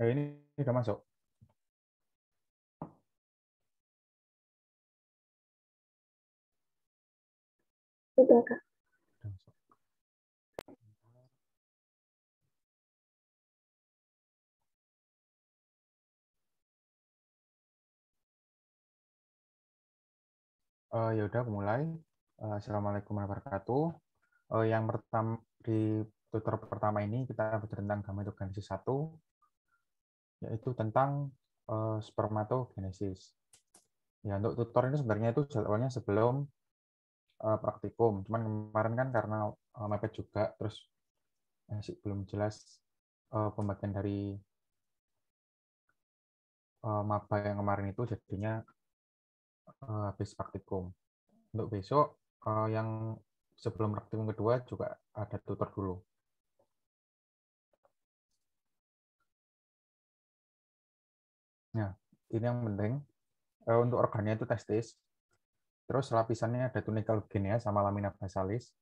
Eh, ini sudah masuk. Sudah, Kak. Uh, Yaudah, eh, ya aku mulai. Uh, Assalamualaikum warahmatullahi wabarakatuh. Uh, yang pertama di tutor pertama ini kita tentang gamma itu organisasi satu yaitu tentang uh, spermatogenesis. Ya, untuk tutor ini sebenarnya itu jadwalnya sebelum uh, praktikum. Cuman kemarin kan karena uh, mepet juga, terus masih belum jelas uh, pembagian dari uh, maba yang kemarin itu jadinya uh, habis praktikum. Untuk besok uh, yang sebelum praktikum kedua juga ada tutor dulu. ini yang penting. Uh, untuk organnya itu testis. Terus lapisannya ada tunikal gen ya, sama lamina basalis.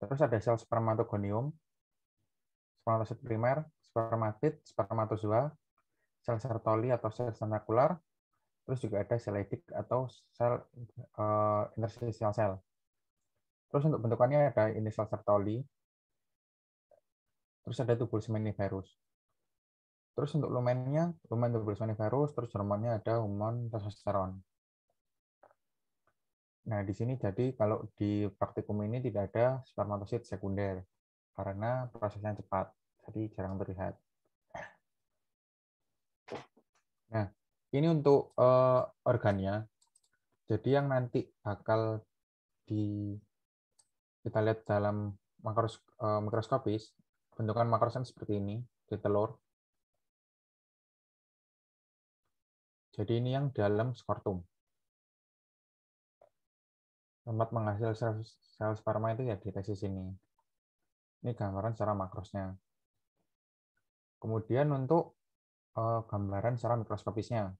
Terus ada sel spermatogonium, spermatosit primer, spermatid, spermatozoa, sel sertoli atau sel tentakular, terus juga ada sel edik atau sel uh, interstitial sel. Terus untuk bentukannya ada sel sertoli, terus ada tubul seminiferus. Terus untuk lumennya, lumen double virus, terus hormonnya ada hormon testosteron. Nah, di sini jadi kalau di praktikum ini tidak ada spermatosit sekunder karena prosesnya cepat, jadi jarang terlihat. Nah, ini untuk uh, organnya. Jadi yang nanti bakal di kita lihat dalam makros, uh, mikroskopis, bentukan makrosen seperti ini di telur. Jadi ini yang dalam skortum. Tempat menghasil sel, sel sperma itu ya di tesis ini. Ini gambaran secara makrosnya. Kemudian untuk uh, gambaran secara mikroskopisnya.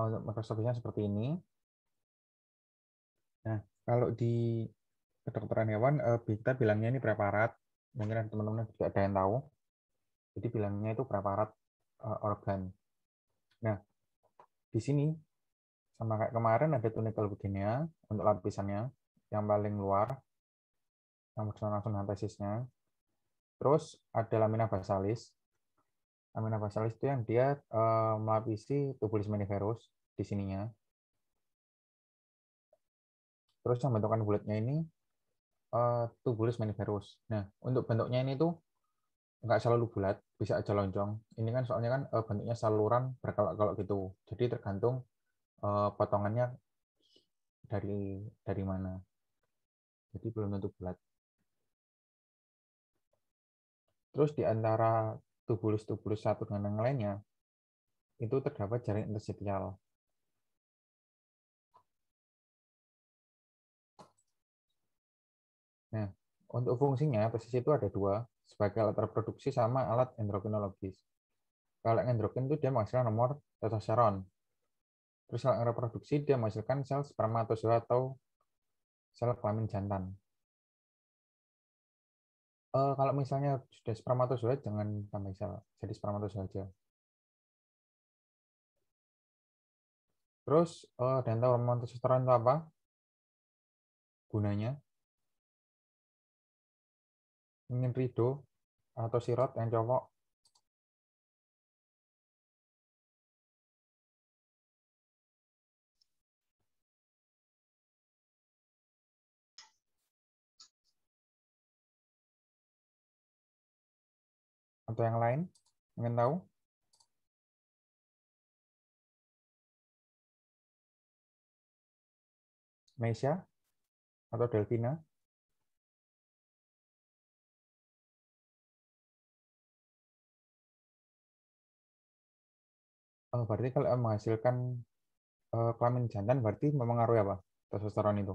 Uh, mikroskopisnya seperti ini. Nah, kalau di kedokteran hewan, uh, eh, kita bilangnya ini preparat. Mungkin teman-teman juga ada yang tahu. Jadi bilangnya itu preparat Eh, organ. Nah, di sini sama kayak kemarin ada tunikal budenia untuk lapisannya yang paling luar yang berjalan langsung dengan tesisnya. Terus ada lamina basalis. Lamina basalis itu yang dia uh, melapisi tubulus meniferus di sininya. Terus yang bentukan bulatnya ini uh, eh, tubulus meniferus. Nah, untuk bentuknya ini tuh nggak selalu bulat bisa aja lonjong, Ini kan soalnya kan eh, bentuknya saluran berkelok-kelok gitu. Jadi tergantung eh, potongannya dari dari mana. Jadi belum tentu bulat. Terus di antara tubulus-tubulus satu dengan yang lainnya, itu terdapat jaring interstitial. Nah, untuk fungsinya, persis itu ada dua sebagai alat reproduksi sama alat endokrinologis. Kalau endokrin itu dia menghasilkan nomor testosteron. Terus kalau reproduksi dia menghasilkan sel spermatozoa atau sel kelamin jantan. E, kalau misalnya sudah spermatozoa jangan tambah sel, jadi spermatozoa aja. Terus e, dan tahu hormon testosteron itu apa? Gunanya ingin ridho atau sirat yang cowok atau yang lain ingin tahu Mesia atau Delvina Eh, berarti kalau menghasilkan uh, kelamin jantan berarti mempengaruhi apa testosteron itu?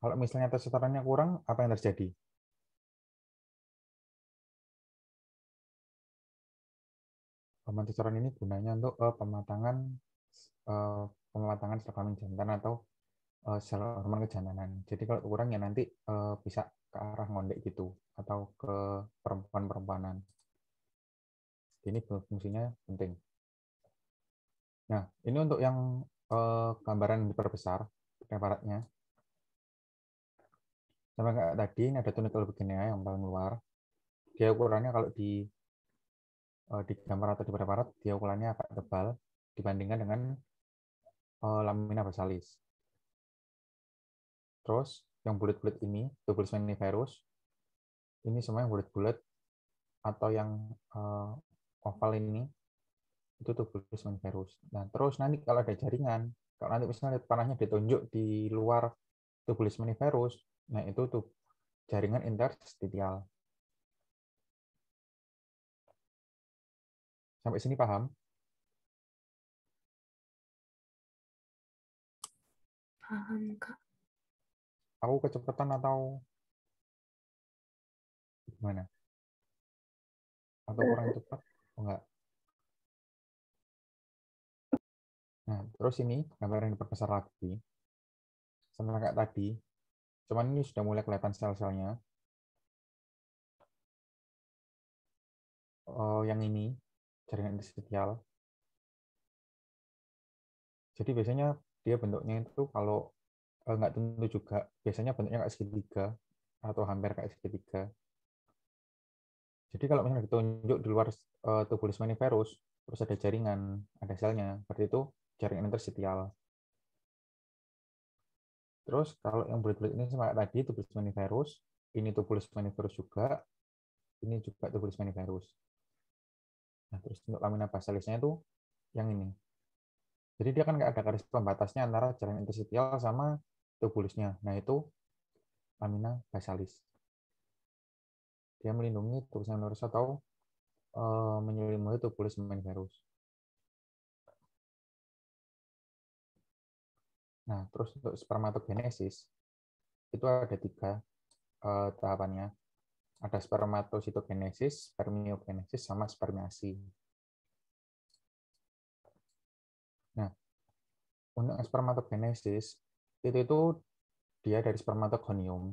Kalau misalnya testosteronnya kurang, apa yang terjadi? Hormon testosteron ini gunanya untuk uh, pematangan uh, pematangan sel kelamin jantan atau uh, sel hormon kejantanan. Jadi kalau kurang ya nanti uh, bisa ke arah ngondek gitu atau ke perempuan-perempuanan ini fungsinya penting. Nah, ini untuk yang eh, gambaran diperbesar preparatnya. Sama kayak tadi, ini ada tunikal begini yang paling luar. Dia ukurannya kalau di eh, di gambar atau di preparat, dia ukurannya agak tebal dibandingkan dengan eh, lamina basalis. Terus yang bulat-bulat ini, tubulus virus, ini semua yang bulat-bulat atau yang eh, oval ini itu tubulus maniferus dan nah, terus nanti kalau ada jaringan, kalau nanti misalnya panahnya ditunjuk di luar tubulus maniferus nah itu tuh jaringan interstitial. Sampai sini paham? Paham, Kak. Aku kecepatan atau gimana? Atau kurang eh, cepat? enggak nah terus ini gambar yang diperbesar lagi sama kayak tadi cuman ini sudah mulai kelihatan sel-selnya oh, yang ini jaringan interstitial jadi biasanya dia bentuknya itu kalau eh, nggak tentu juga biasanya bentuknya kayak segitiga atau hampir kayak segitiga jadi kalau misalnya ditunjuk di luar uh, eh, tubulis maniferus, terus ada jaringan, ada selnya, berarti itu jaringan interstitial. Terus kalau yang berikut ini sama tadi tubulus maniferus, ini tubulus maniferus juga, ini juga tubulus maniferus. Nah, terus untuk lamina basalisnya itu yang ini. Jadi dia kan nggak ada garis pembatasnya antara jaringan interstitial sama tubulusnya. Nah, itu lamina basalis dia melindungi tulisan virus atau uh, eh, menyelimuti semen virus. Nah, terus untuk spermatogenesis itu ada tiga uh, tahapannya. Ada spermatositogenesis, spermiogenesis, sama spermiasi. Nah, untuk spermatogenesis itu itu dia dari spermatogonium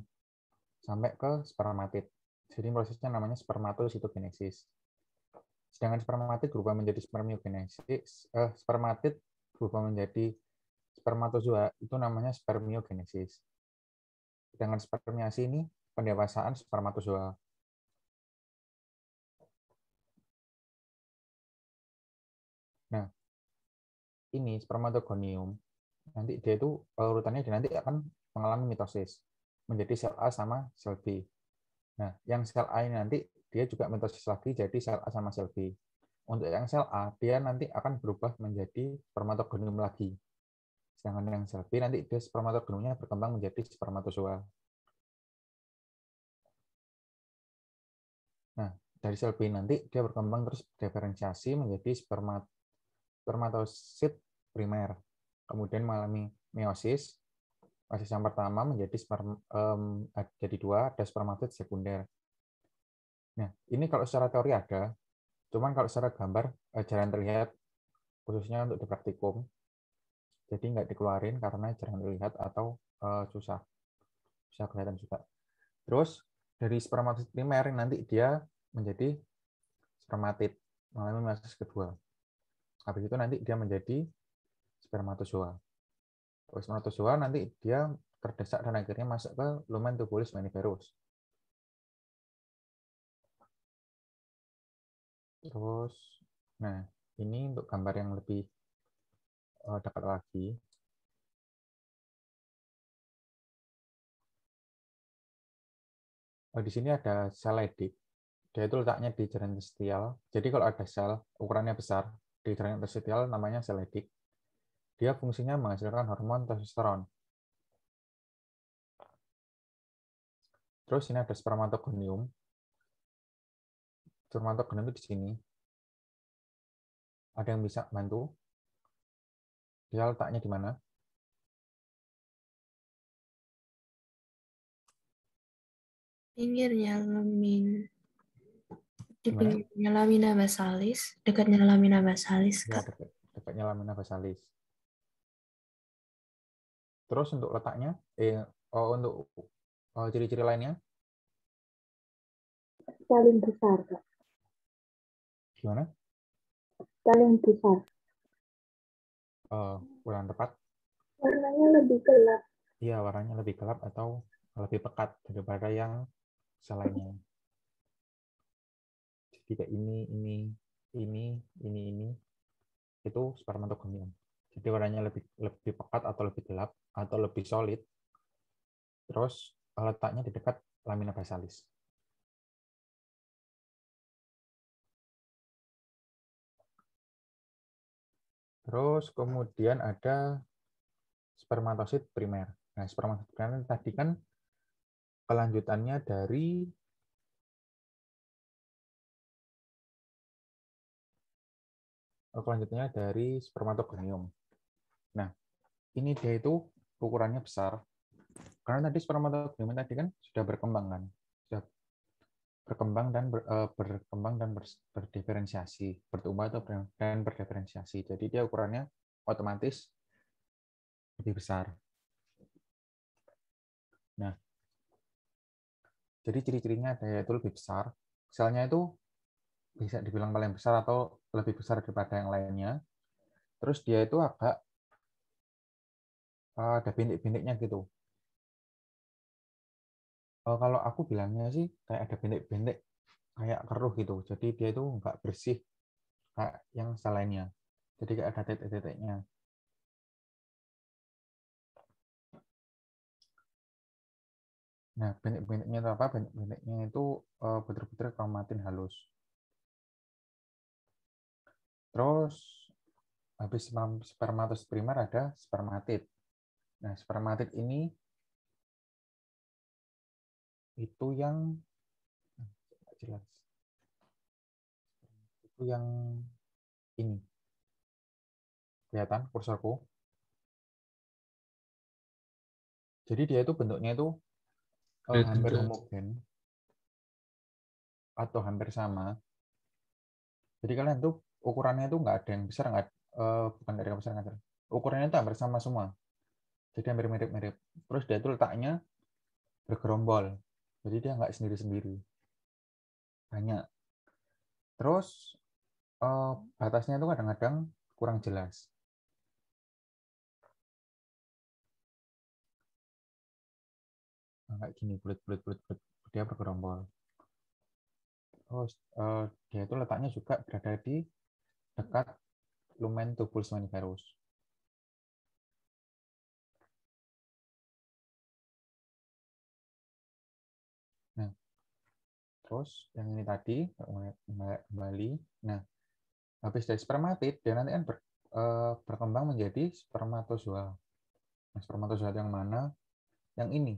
sampai ke spermatid. Jadi prosesnya namanya spermatositogenesis. Sedangkan spermatid berubah menjadi spermiogenesis, eh, spermatid berubah menjadi spermatozoa itu namanya spermiogenesis. Sedangkan spermiasi ini pendewasaan spermatozoa. Nah, ini spermatogonium nanti dia itu urutannya dia nanti akan mengalami mitosis menjadi sel A sama sel B. Nah, yang sel A ini nanti dia juga mitosis lagi jadi sel A sama sel B. Untuk yang sel A, dia nanti akan berubah menjadi spermatogonium lagi. Sedangkan yang sel B nanti dia spermatogoniumnya berkembang menjadi spermatozoa. Nah, dari sel B nanti dia berkembang terus diferensiasi menjadi spermat spermatosit primer. Kemudian mengalami meiosis Basis yang pertama menjadi sperm, um, jadi dua, ada spermatid sekunder. Nah, ini kalau secara teori ada, cuman kalau secara gambar eh, jarang terlihat, khususnya untuk di praktikum, jadi nggak dikeluarin karena jarang terlihat atau eh, susah, bisa kelihatan juga. Terus dari spermatid primer nanti dia menjadi spermatid, mengalami meiosis kedua. Habis itu nanti dia menjadi spermatozoa. Osmotozoa nanti dia terdesak dan akhirnya masuk ke lumen tubulus maniferus. Terus, nah ini untuk gambar yang lebih eh, dekat lagi. Oh, di sini ada sel edik. Dia itu letaknya di jaringan sitial. Jadi kalau ada sel ukurannya besar di jaringan sitial namanya sel edik. Dia fungsinya menghasilkan hormon testosteron. Terus ini ada spermatogonium. Spermatogonium itu di sini. Ada yang bisa bantu? Dia letaknya di mana? Pinggirnya lamin. Di pinggirnya lamina basalis, dekatnya lamina basalis. Ya, dekat, dekatnya lamina basalis. Terus untuk letaknya, eh, oh, untuk oh, ciri-ciri oh, lainnya? Paling besar, Kak. Gimana? Paling besar. Uh, eh, kurang tepat. Warnanya lebih gelap. Iya, warnanya lebih gelap atau lebih pekat daripada yang selainnya. Jadi ini, ini, ini, ini, ini, itu spermatogonium. Jadi warnanya lebih lebih pekat atau lebih gelap atau lebih solid, terus letaknya di dekat lamina basalis. Terus kemudian ada spermatosit primer. Nah, spermatosit primer tadi kan kelanjutannya dari oh, kelanjutannya dari spermatogonium. Nah, ini dia itu ukurannya besar karena tadi spermatogonium tadi kan sudah berkembang kan sudah berkembang dan ber, uh, berkembang dan ber, berdiferensiasi bertumbuh atau ber, dan berdiferensiasi jadi dia ukurannya otomatis lebih besar nah jadi ciri-cirinya ada yaitu lebih besar selnya itu bisa dibilang paling besar atau lebih besar daripada yang lainnya terus dia itu agak Eh, ada bintik-bintiknya gitu. Eh, kalau aku bilangnya sih kayak ada bintik-bintik kayak keruh gitu. Jadi dia itu nggak bersih kayak yang selainnya. Jadi kayak ada titik-titiknya. Nah, bentuk-bentuknya itu apa? Bentuk-bentuknya itu eh, betul-betul kematin halus. Terus habis spermatus primer ada spermatid. Nah, spermatik ini itu yang jelas. Itu yang ini. Kelihatan kursorku? Jadi dia itu bentuknya itu oh, hampir homogen atau hampir sama. Jadi kalian tuh ukurannya itu nggak ada yang besar nggak uh, bukan dari yang besar nggak Ukurannya itu hampir sama semua jadi hampir mirip-mirip terus dia itu letaknya bergerombol jadi dia nggak sendiri-sendiri banyak terus uh, batasnya itu kadang-kadang kurang jelas nah, kayak gini bulat bulat bulat bulat dia bergerombol terus uh, dia itu letaknya juga berada di dekat lumen tubulus maniferus terus yang ini tadi kembali. Nah, habis dari spermatid dia nanti kan eh, berkembang menjadi spermatozoa. Nah, spermatozoa yang mana? Yang ini.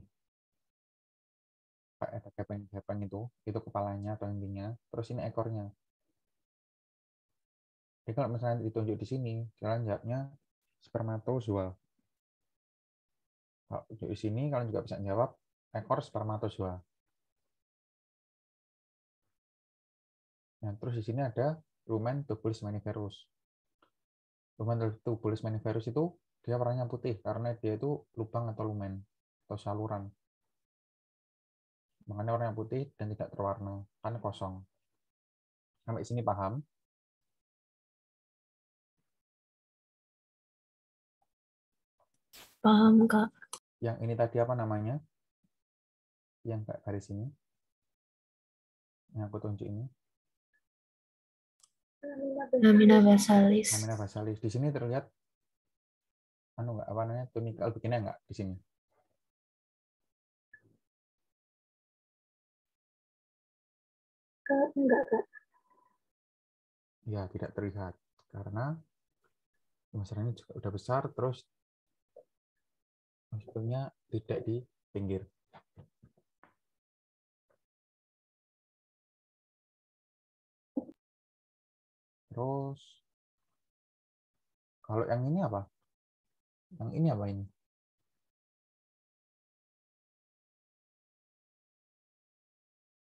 Pak, ada gepeng-gepeng itu, itu kepalanya atau intinya. Terus ini ekornya. Jadi kalau misalnya ditunjuk di sini, kalian jawabnya spermatozoa. Kalau di sini kalian juga bisa jawab ekor spermatozoa. Nah, terus di sini ada rumen tubulus maniferus. Rumen tubulus maniferus itu dia warnanya putih karena dia itu lubang atau lumen atau saluran. Makanya warnanya putih dan tidak terwarna, kan kosong. Sampai sini paham? Paham, Kak. Yang ini tadi apa namanya? Yang Kak garis ini. Yang aku tunjuk ini. Lamina basalis. Nomina basalis. Di sini terlihat anu enggak apa namanya tunikal bikinnya enggak di sini? Eh, enggak, Kak. Ya, tidak terlihat karena masalahnya juga udah besar terus maksudnya tidak di pinggir. Terus kalau yang ini apa? Yang ini apa ini?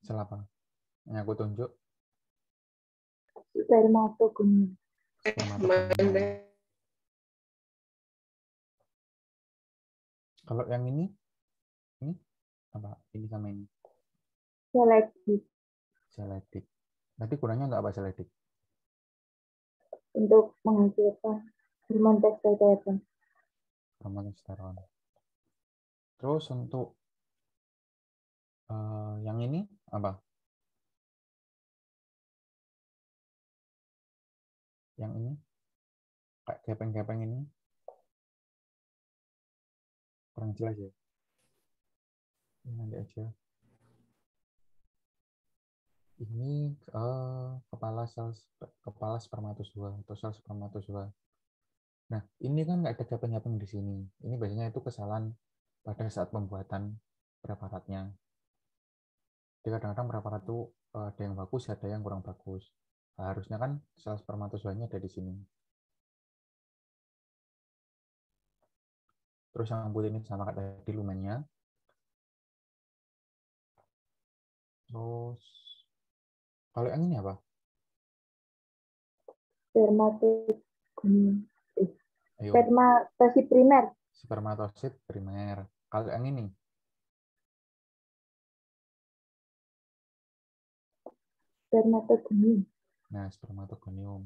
Selapa? Ini aku tunjuk. Eh, kalau yang ini, ini apa? Ini sama ini. Selektif. Selektif. Nanti kurangnya untuk apa selektif? untuk menghasilkan hormon testosteron. Hormon testosteron. Terus untuk uh, yang ini apa? Yang ini kayak gepeng-gepeng ini kurang jelas ya. Ini nanti aja ini uh, kepala sel kepala spermatozoa atau sel spermatozoa. Nah, ini kan nggak ada gapeng-gapeng di sini. Ini biasanya itu kesalahan pada saat pembuatan preparatnya. Jadi kadang-kadang preparat itu eh, ada yang bagus, ada yang kurang bagus. harusnya kan sel spermatozoanya ada di sini. Terus yang putih ini sama kayak tadi lumennya. Terus kalau yang ini apa? Spermatosit primer. Spermatosit primer. Kalau yang ini? Spermatogonium. Nah, spermatogonium.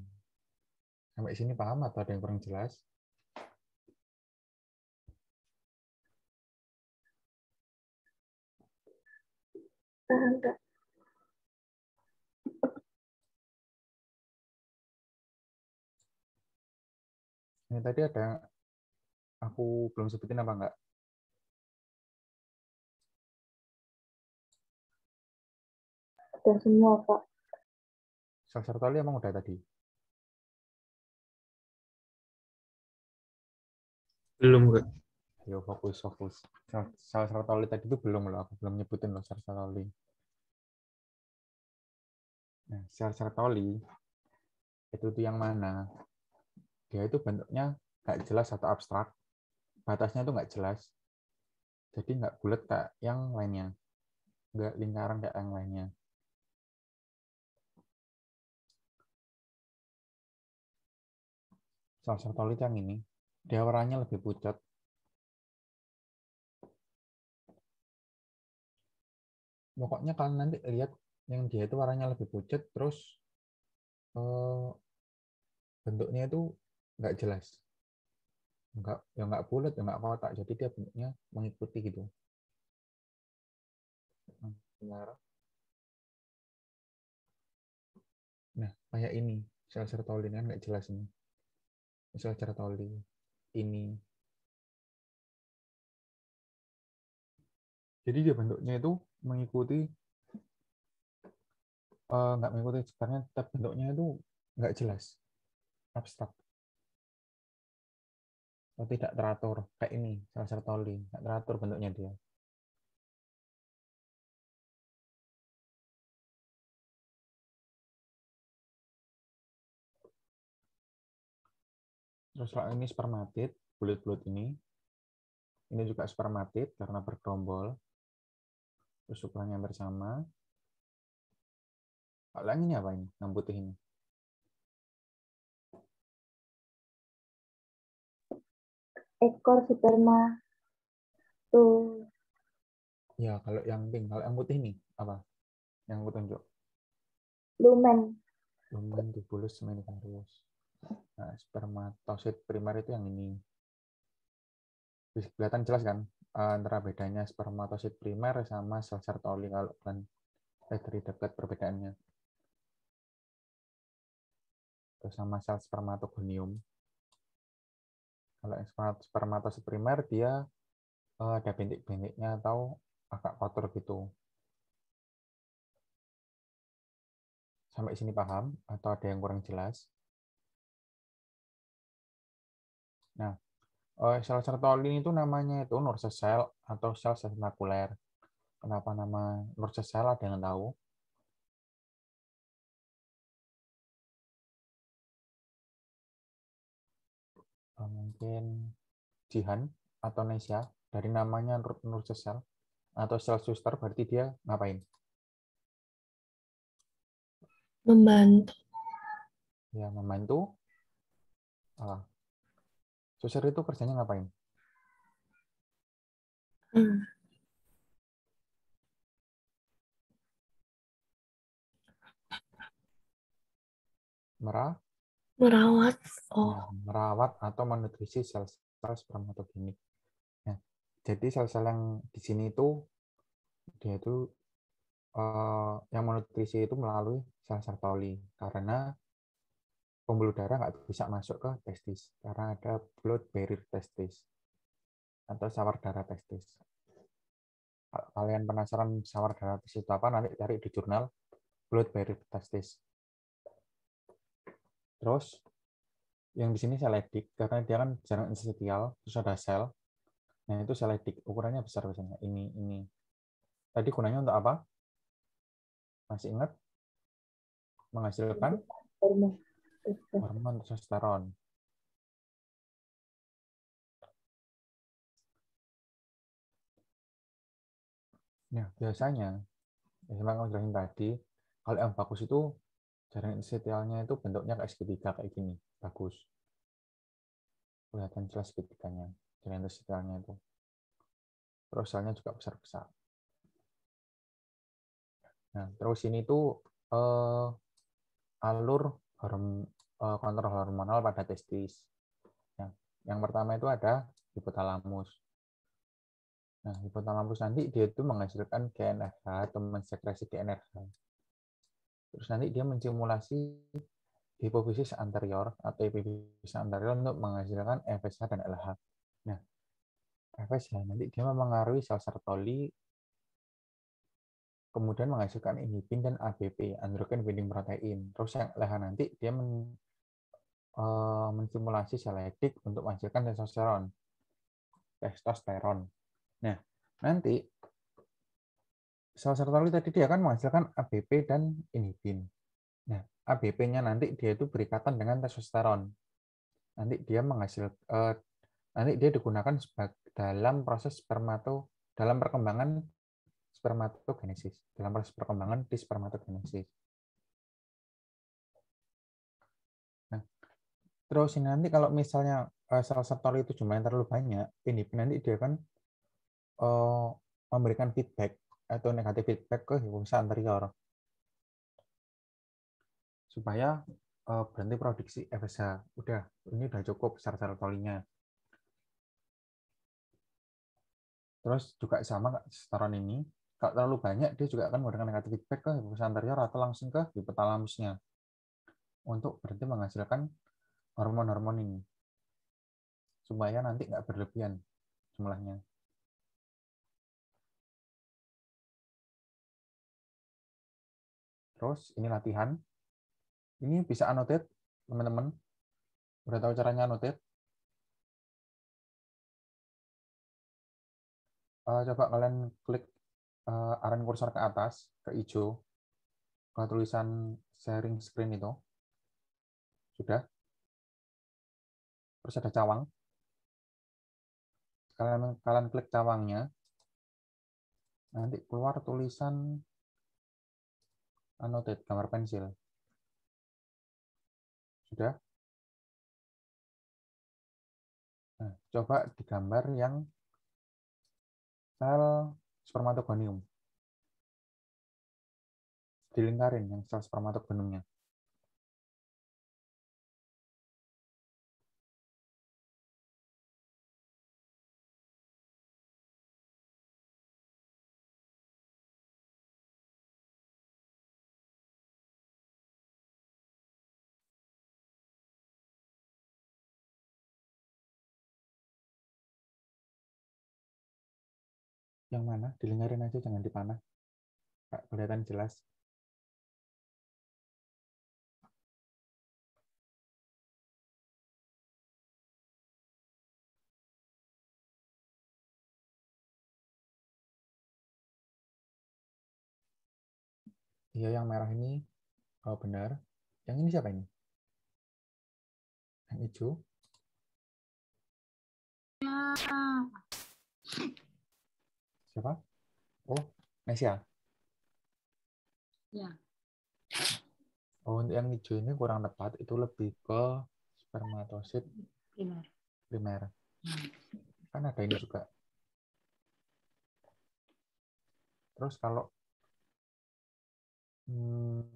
Sampai sini paham atau ada yang kurang jelas? Paham, Kak. Ini tadi ada aku belum sebutin apa enggak? Ada semua, Pak. Sel tali emang udah tadi? Belum, Kak. Ayo fokus, fokus. Sel tali tadi itu belum loh, aku belum nyebutin loh sel tali. Nah, sel tali itu tuh yang mana? dia itu bentuknya nggak jelas atau abstrak batasnya itu nggak jelas jadi nggak bulat kayak yang lainnya nggak lingkaran kayak yang lainnya salah toilet yang ini dia warnanya lebih pucat pokoknya kalian nanti lihat yang dia itu warnanya lebih pucat terus eh, bentuknya itu nggak jelas nggak ya nggak bulat ya nggak kotak jadi dia bentuknya mengikuti gitu hmm. nah kayak ini sel sertoli kan nggak jelas ini sel sertoli ini jadi dia bentuknya itu mengikuti eh, nggak uh, mengikuti sekarang bentuknya itu nggak jelas abstrak oh, tidak teratur kayak ini salser toli tidak teratur bentuknya dia terus kalau ini spermatid bulut-bulut ini ini juga spermatid karena bergerombol ukurannya bersama kalau ini apa ini yang putih ini ekor sperma. Tuh. Ya, kalau yang pink, kalau yang putih nih apa? Yang aku tunjuk. Lumen. Lumen tubulus seminiferus. Nah, tosit primer itu yang ini. Bisa kelihatan jelas kan eh, antara bedanya spermatosit primer sama sel sertoli kalau kan dari dekat perbedaannya. Terus sama sel spermatogonium kalau spermatosit primer dia eh, ada bintik-bintiknya atau agak kotor gitu. Sampai sini paham atau ada yang kurang jelas? Nah, eh, sel ini itu namanya itu nurse cell atau sel sertakuler. Kenapa nama nurse cell ada yang tahu? mungkin Jihan atau Nesya dari namanya Nur, Nur atau Cesel suster berarti dia ngapain? Membantu. Ya, membantu. Ah. Suster itu kerjanya ngapain? Hmm. Merah? Merawat. Oh. Nah, merawat atau menutrisi sel-sel spermatogenik. Nah, jadi sel-sel yang di sini itu dia itu uh, yang menutrisi itu melalui sel-sel poli karena pembuluh darah nggak bisa masuk ke testis karena ada blood barrier testis atau sawar darah testis. Kalian penasaran sawar darah testis itu apa? Nanti cari di jurnal blood barrier testis Terus yang di sini seledik karena dia kan jarang insetial, terus ada sel. Nah, itu seledik ukurannya besar biasanya. Ini ini. Tadi gunanya untuk apa? Masih ingat? Menghasilkan hormon hormon testosteron. Nah, biasanya, yang kamu tadi, kalau yang bagus itu Jaringan setialnya itu bentuknya kayak segitiga kayak gini. Bagus. Kelihatan jelas segitiganya. Jaringan setialnya itu. Rosalnya juga besar-besar. Nah, terus ini tuh eh, alur horm, eh, kontrol hormonal pada testis. Yang, yang pertama itu ada hipotalamus. Nah, hipotalamus nanti dia itu menghasilkan GNRH atau mensekresi GNRH. Terus nanti dia mensimulasi hipofisis anterior atau hipofisis anterior untuk menghasilkan FSH dan LH. Nah, FSH nanti dia mempengaruhi sel sertoli kemudian menghasilkan inhibin dan ABP, androgen binding protein. Terus yang LH nanti dia men, e, eh, menstimulasi sel untuk menghasilkan testosteron. Testosteron. Nah, nanti salah satu tali tadi dia akan menghasilkan ABP dan inhibin. Nah, ABP-nya nanti dia itu berikatan dengan testosteron. Nanti dia menghasil eh, nanti dia digunakan sebagai dalam proses spermato dalam perkembangan spermatogenesis, dalam proses perkembangan di spermatogenesis. Nah, terus ini nanti kalau misalnya eh, sel tali itu jumlahnya terlalu banyak, ini nanti dia akan eh, memberikan feedback atau nah, negatif feedback ke hipofisis anterior ya, supaya uh, berhenti produksi FSH. Udah, ini udah cukup secara tolinya. Terus juga sama setoran ini, kalau terlalu banyak dia juga akan menggunakan negatif feedback ke hipofisis anterior ya, atau langsung ke hipotalamusnya untuk berhenti menghasilkan hormon-hormon ini supaya nanti nggak berlebihan jumlahnya. terus. Ini latihan. Ini bisa annotate, teman-teman. Udah tahu caranya annotate? Uh, coba kalian klik uh, eh, kursor ke atas, ke hijau. Ke tulisan sharing screen itu. Sudah. Terus ada cawang. Kalian, kalian klik cawangnya. Nanti keluar tulisan annotate gambar pensil. Sudah? Nah, coba digambar yang sel spermatogonium. Dilingkarin yang sel spermatogoniumnya. Yang mana? Dilingkarin aja, jangan dipanah. Pak, kelihatan jelas. Iya, yang merah ini oh, benar. Yang ini siapa ini? Yang hijau. Ya siapa? Oh, Nesya. Ya. Oh, yang hijau ini kurang tepat, itu lebih ke spermatosit primer. Primer. Hmm. Kan ada ini juga. Terus kalau hmm,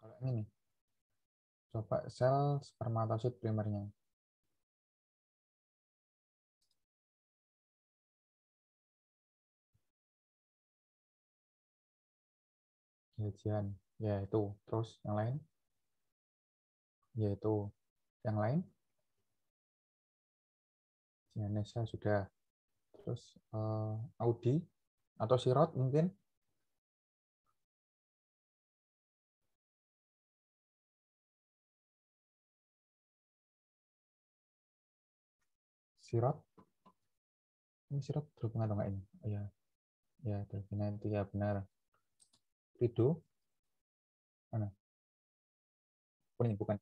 kalau ini nih, coba sel spermatosit primernya. penyajian ya itu terus yang lain yaitu yang lain Janesa sudah terus uh, Audi atau Sirot mungkin Sirot ini Sirot berhubungan atau ini ini iya. ya ya nanti ya benar Rido. Mana? Kuning oh, bukan.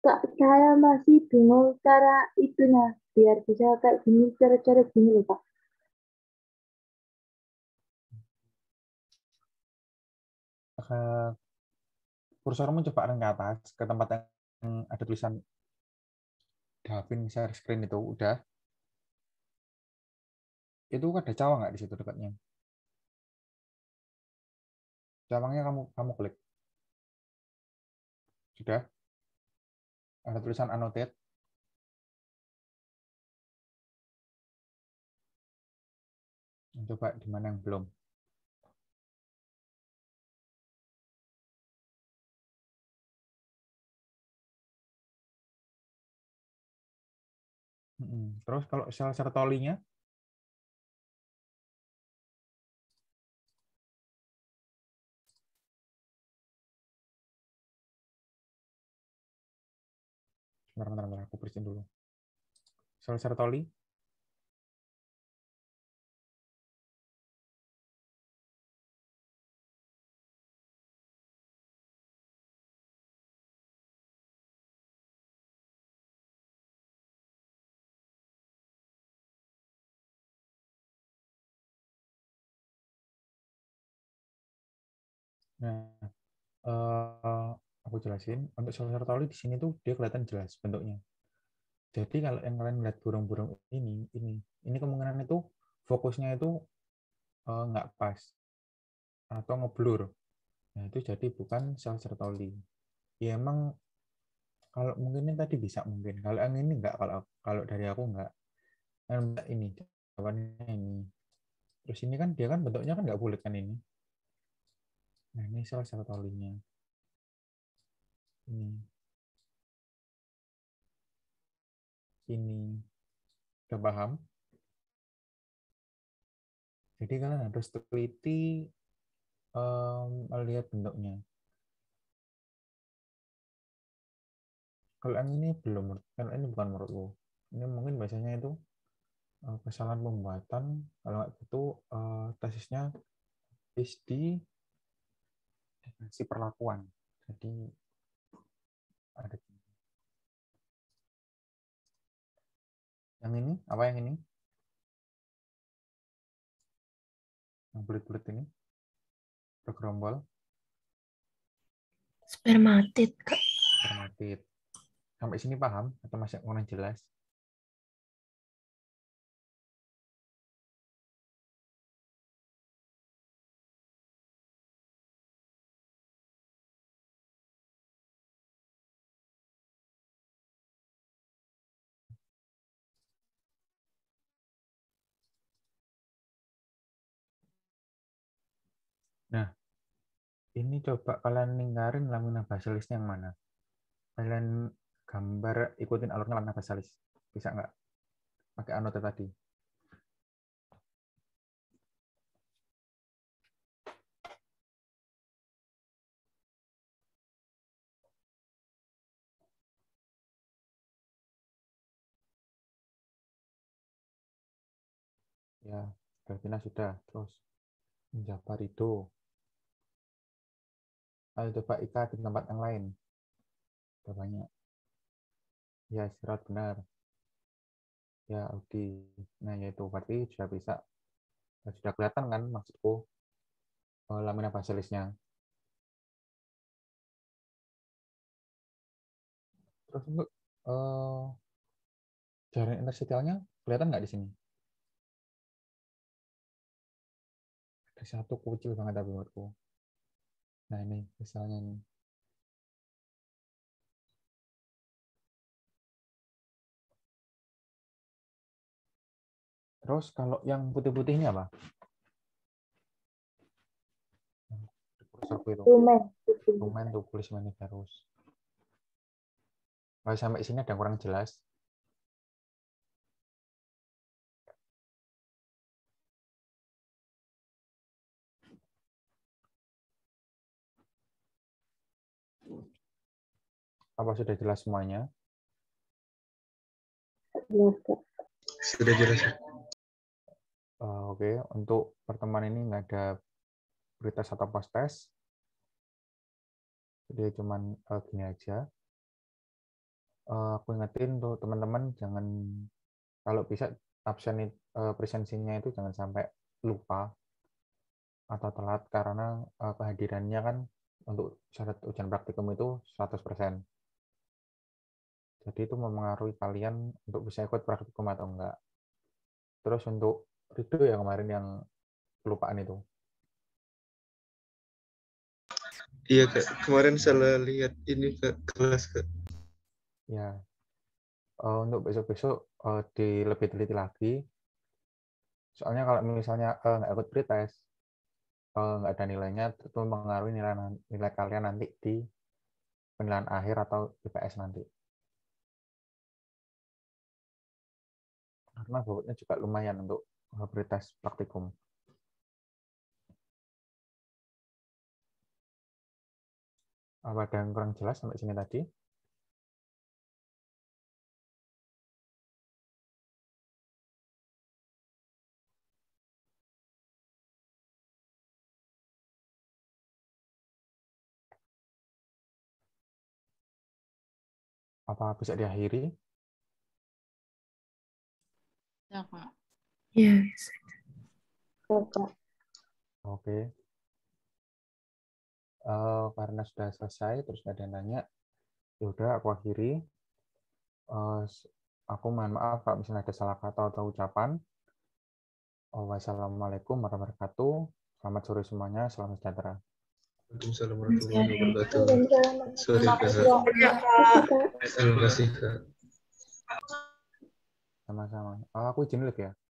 Kak, saya masih bingung cara itunya biar bisa kayak gini cara-cara gini loh Pak. kursormu coba ke atas ke tempat yang ada tulisan Davin share screen itu udah itu ada cawa nggak di situ dekatnya? cabangnya kamu kamu klik. Sudah? Ada tulisan annotate. Coba di mana yang belum. Terus kalau sel sertolinya, bentar, bentar, bentar. Aku bersihin dulu. Soal Sertoli. Nah, uh, aku jelasin untuk solar tali di sini tuh dia kelihatan jelas bentuknya jadi kalau yang kalian lihat burung-burung ini ini ini kemungkinan itu fokusnya itu eh, nggak uh, pas atau ngeblur nah itu jadi bukan solar tali. ya emang kalau mungkin tadi bisa mungkin kalau yang ini nggak kalau kalau dari aku nggak ini jawabannya ini terus ini kan dia kan bentuknya kan nggak bulat kan ini nah ini salah satu tolinya ini hmm. ini udah paham jadi kalian harus teliti um, lihat bentuknya kalau yang ini belum kalau ini bukan menurutku ini mungkin biasanya itu eh, kesalahan pembuatan kalau nggak itu uh, eh, tesisnya is di si perlakuan jadi ada yang ini apa yang ini? Yang bulat-bulat ini bergerombol. Spermatid, Kak. Spermatid. Sampai sini paham atau masih kurang jelas? Nah, ini coba kalian lingkarin lamina basalisnya yang mana? Kalian gambar ikutin alurnya lamina basalis. Bisa nggak? Pakai anota tadi. Ya, Davina sudah. Terus. Jafar itu. Lalu coba Ika di tempat yang lain. Udah banyak. Ya, istirahat benar. Ya, oke. Nah, yaitu berarti sudah bisa. Ya, sudah kelihatan kan maksudku oh, eh, lamina basilisnya. Terus untuk uh, jaringan interstitialnya kelihatan nggak di sini? satu kecil banget tapi menurutku nah ini misalnya ini. Terus kalau yang putih putih ini apa? Aku itu. Lumen. Lumen tuh tulis terus. Kalau sampai sini ada kurang jelas. Apa sudah jelas semuanya? Sudah jelas. Eh, oke, okay. untuk pertemuan ini nggak ada berita atau post test. Jadi cuman uh, gini aja. Uh, aku ingetin tuh teman-teman jangan kalau bisa absen uh, presensinya itu jangan sampai lupa atau telat karena kehadirannya kan untuk syarat ujian praktikum itu 100%. Jadi itu mempengaruhi kalian untuk bisa ikut praktikum atau enggak. Terus untuk Rido ya kemarin yang kelupaan itu. Iya kak, kemarin salah lihat ini ke kelas kak. Ya, uh, untuk besok-besok uh, di lebih teliti lagi. Soalnya kalau misalnya uh, eh, nggak ikut pretest, uh, nggak ada nilainya, itu mempengaruhi nilai nilai kalian nanti di penilaian akhir atau IPS nanti. karena bobotnya juga lumayan untuk prioritas eh, praktikum. Apa ada yang kurang jelas sampai sini tadi? Apa bisa diakhiri? Ya, Kak. Yes. Iya, Oke. Okay. Uh, eh, karena sudah selesai, terus ada yang nanya, yaudah aku akhiri. Uh, aku mohon maaf kalau misalnya ada salah kata atau ucapan. Oh, wassalamualaikum warahmatullahi wabarakatuh. Selamat sore semuanya, salam sejahtera. Waalaikumsalam warahmatullahi wabarakatuh. Sore, Kak. Terima kasih, Kak sama-sama oh aku izin dulu ya